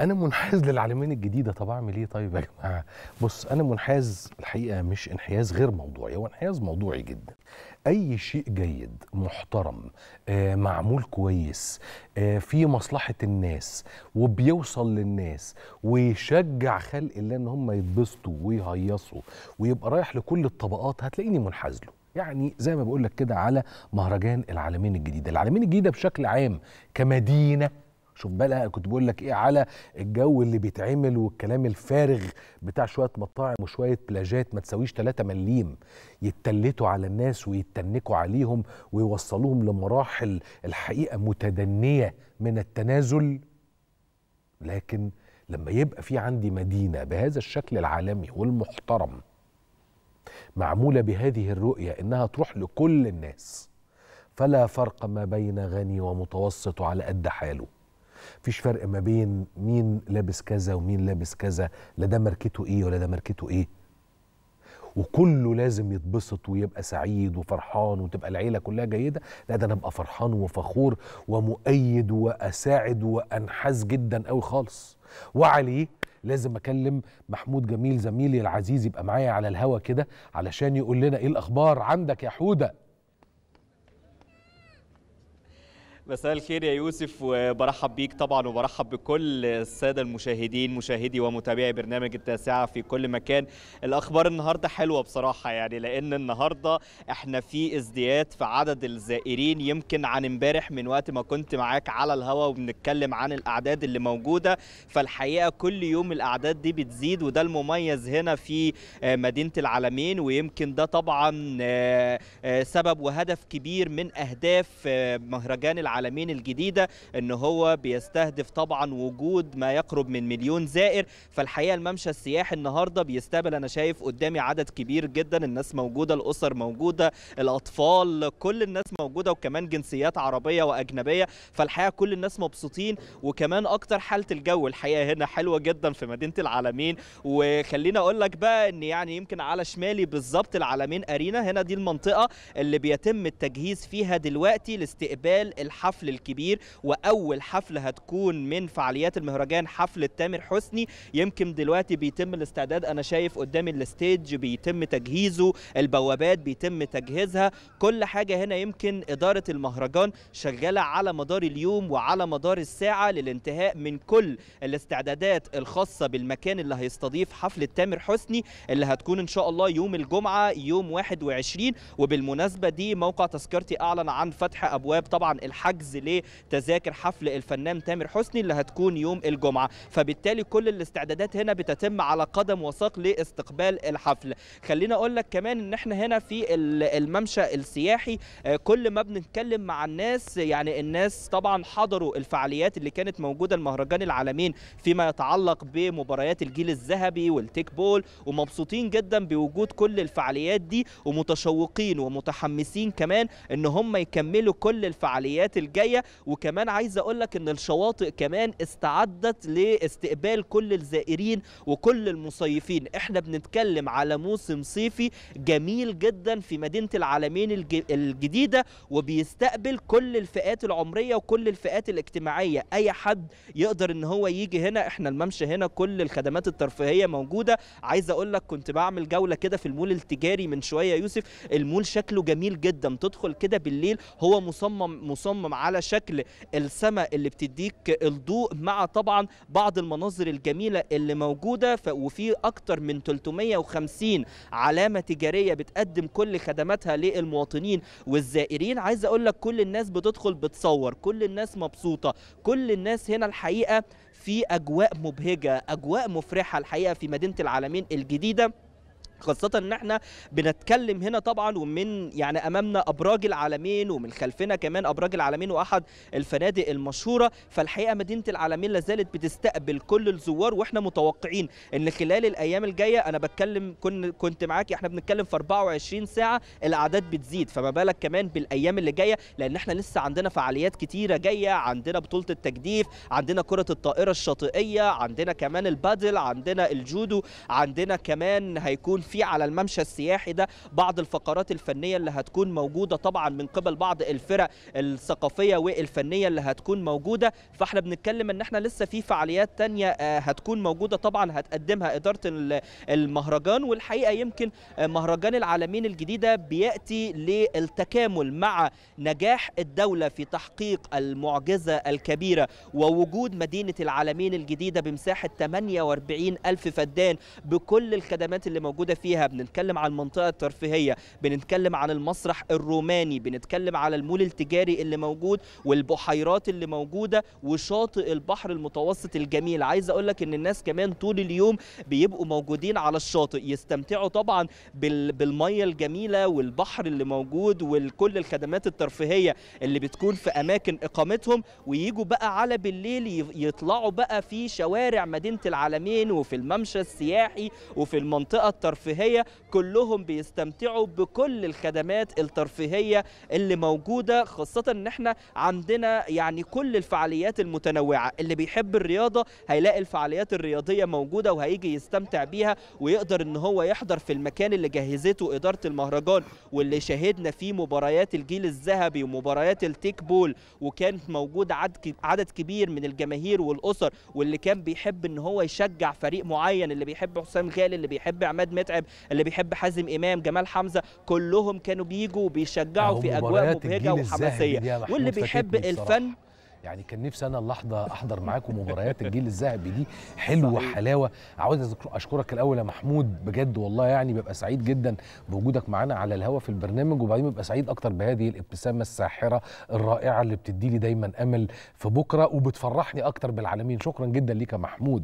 انا منحاز للعالمين الجديده طب اعمل ايه طيب يا أيوة. جماعه بص انا منحاز الحقيقه مش انحياز غير موضوعي هو انحياز موضوعي جدا اي شيء جيد محترم آه، معمول كويس آه، في مصلحه الناس وبيوصل للناس ويشجع خلق الله ان هم يتبسطوا ويهيصوا ويبقى رايح لكل الطبقات هتلاقيني منحاز له يعني زي ما بقول لك كده على مهرجان العالمين الجديده العالمين الجديده بشكل عام كمدينه شوف بالها كنت بقول لك ايه على الجو اللي بيتعمل والكلام الفارغ بتاع شويه مطاعم وشويه بلاجات ما تساويش 3 مليم يتلتوا على الناس ويتنكوا عليهم ويوصلوهم لمراحل الحقيقه متدنيه من التنازل لكن لما يبقى في عندي مدينه بهذا الشكل العالمي والمحترم معموله بهذه الرؤيه انها تروح لكل الناس فلا فرق ما بين غني ومتوسط على قد حاله مفيش فرق ما بين مين لابس كذا ومين لابس كذا لا ده ماركته ايه ولا ده ماركته ايه وكله لازم يتبسط ويبقى سعيد وفرحان وتبقى العيله كلها جيده لا ده انا ابقى فرحان وفخور ومؤيد واساعد وانحاز جدا قوي خالص وعليه لازم اكلم محمود جميل زميلي العزيز يبقى معايا على الهوا كده علشان يقول لنا ايه الاخبار عندك يا حوده مساء الخير يا يوسف وبرحب بيك طبعا وبرحب بكل الساده المشاهدين مشاهدي ومتابعي برنامج التاسعه في كل مكان الاخبار النهارده حلوه بصراحه يعني لان النهارده احنا في ازدياد في عدد الزائرين يمكن عن امبارح من وقت ما كنت معاك على الهواء وبنتكلم عن الاعداد اللي موجوده فالحقيقه كل يوم الاعداد دي بتزيد وده المميز هنا في آه، مدينه العالمين ويمكن ده طبعا آه، آه، سبب وهدف كبير من اهداف مهرجان العالمين العالمين الجديدة ان هو بيستهدف طبعا وجود ما يقرب من مليون زائر فالحقيقة الممشى السياحي النهاردة بيستقبل انا شايف قدامي عدد كبير جدا الناس موجودة الاسر موجودة الاطفال كل الناس موجودة وكمان جنسيات عربية واجنبية فالحقيقة كل الناس مبسوطين وكمان اكتر حالة الجو الحقيقة هنا حلوة جدا في مدينة العالمين وخلينا اقول لك بقى ان يعني يمكن على شمالي بالظبط العالمين ارينا هنا دي المنطقة اللي بيتم التجهيز فيها دلوقتي لاستقبال الح الحفل الكبير واول حفله هتكون من فعاليات المهرجان حفله تامر حسني يمكن دلوقتي بيتم الاستعداد انا شايف قدام الستيج بيتم تجهيزه البوابات بيتم تجهيزها كل حاجه هنا يمكن اداره المهرجان شغاله على مدار اليوم وعلى مدار الساعه للانتهاء من كل الاستعدادات الخاصه بالمكان اللي هيستضيف حفله تامر حسني اللي هتكون ان شاء الله يوم الجمعه يوم 21 وبالمناسبه دي موقع تذكرتي اعلن عن فتح ابواب طبعا الحج حجز لتذاكر حفل الفنان تامر حسني اللي هتكون يوم الجمعه فبالتالي كل الاستعدادات هنا بتتم على قدم وساق لاستقبال الحفل خلينا اقول لك كمان ان احنا هنا في الممشى السياحي آه، كل ما بنتكلم مع الناس يعني الناس طبعا حضروا الفعاليات اللي كانت موجوده المهرجان العالمين فيما يتعلق بمباريات الجيل الذهبي والتيك بول ومبسوطين جدا بوجود كل الفعاليات دي ومتشوقين ومتحمسين كمان ان هم يكملوا كل الفعاليات الجايه وكمان عايز اقول لك ان الشواطئ كمان استعدت لاستقبال كل الزائرين وكل المصيفين احنا بنتكلم على موسم صيفي جميل جدا في مدينه العالمين الجديده وبيستقبل كل الفئات العمريه وكل الفئات الاجتماعيه اي حد يقدر ان هو يجي هنا احنا الممشى هنا كل الخدمات الترفيهيه موجوده عايز اقول لك كنت بعمل جوله كده في المول التجاري من شويه يوسف المول شكله جميل جدا تدخل كده بالليل هو مصمم مصمم على شكل السماء اللي بتديك الضوء مع طبعا بعض المناظر الجميله اللي موجوده وفي اكتر من 350 علامه تجاريه بتقدم كل خدماتها للمواطنين والزائرين عايز اقول لك كل الناس بتدخل بتصور كل الناس مبسوطه كل الناس هنا الحقيقه في اجواء مبهجه اجواء مفرحه الحقيقه في مدينه العالمين الجديده خاصة ان احنا بنتكلم هنا طبعا ومن يعني امامنا ابراج العالمين ومن خلفنا كمان ابراج العالمين واحد الفنادق المشهورة فالحقيقة مدينة العالمين لازالت بتستقبل كل الزوار واحنا متوقعين ان خلال الايام الجاية انا بتكلم كنت معاك احنا بنتكلم في 24 ساعة الاعداد بتزيد فما بالك كمان بالايام اللي جاية لان احنا لسه عندنا فعاليات كتيرة جاية عندنا بطولة التجديف عندنا كرة الطائرة الشاطئية عندنا كمان البادل عندنا الجودو عندنا كمان هيكون في في على الممشى السياحي ده بعض الفقرات الفنيه اللي هتكون موجوده طبعا من قبل بعض الفرق الثقافيه والفنيه اللي هتكون موجوده فاحنا بنتكلم ان احنا لسه في فعاليات تانية آه، هتكون موجوده طبعا هتقدمها اداره المهرجان والحقيقه يمكن آه، مهرجان العالمين الجديده بياتي للتكامل مع نجاح الدوله في تحقيق المعجزه الكبيره ووجود مدينه العالمين الجديده بمساحه 48 الف فدان بكل الخدمات اللي موجوده فيها بنتكلم عن المنطقه الترفيهيه بنتكلم عن المسرح الروماني بنتكلم على المول التجاري اللي موجود والبحيرات اللي موجوده وشاطئ البحر المتوسط الجميل عايز اقول لك ان الناس كمان طول اليوم بيبقوا موجودين على الشاطئ يستمتعوا طبعا بالميه الجميله والبحر اللي موجود وكل الخدمات الترفيهيه اللي بتكون في اماكن اقامتهم وييجوا بقى على بالليل يطلعوا بقى في شوارع مدينه العالمين وفي الممشى السياحي وفي المنطقه الترفيهيه الترفيهيه كلهم بيستمتعوا بكل الخدمات الترفيهيه اللي موجوده خاصه ان احنا عندنا يعني كل الفعاليات المتنوعه اللي بيحب الرياضه هيلاقي الفعاليات الرياضيه موجوده وهيجي يستمتع بيها ويقدر ان هو يحضر في المكان اللي جهزته اداره المهرجان واللي شاهدنا فيه مباريات الجيل الذهبي ومباريات التيك بول وكانت موجود عدد كبير من الجماهير والاسر واللي كان بيحب ان هو يشجع فريق معين اللي بيحب حسام غالي اللي بيحب عماد متعب متعب اللي بيحب حازم امام جمال حمزه كلهم كانوا بيجوا بيشجعوا في اجواء مبهجه وحماسيه واللي بيحب الفن يعني كان نفسي انا اللحظه احضر معاكم مباريات الجيل الذهبي دي حلوه حلاوه عاوز اشكرك الاول يا محمود بجد والله يعني ببقى سعيد جدا بوجودك معانا على الهواء في البرنامج وبعدين ببقى سعيد اكتر بهذه الابتسامه الساحره الرائعه اللي بتدي لي دايما امل في بكره وبتفرحني اكتر بالعالمين شكرا جدا ليك يا محمود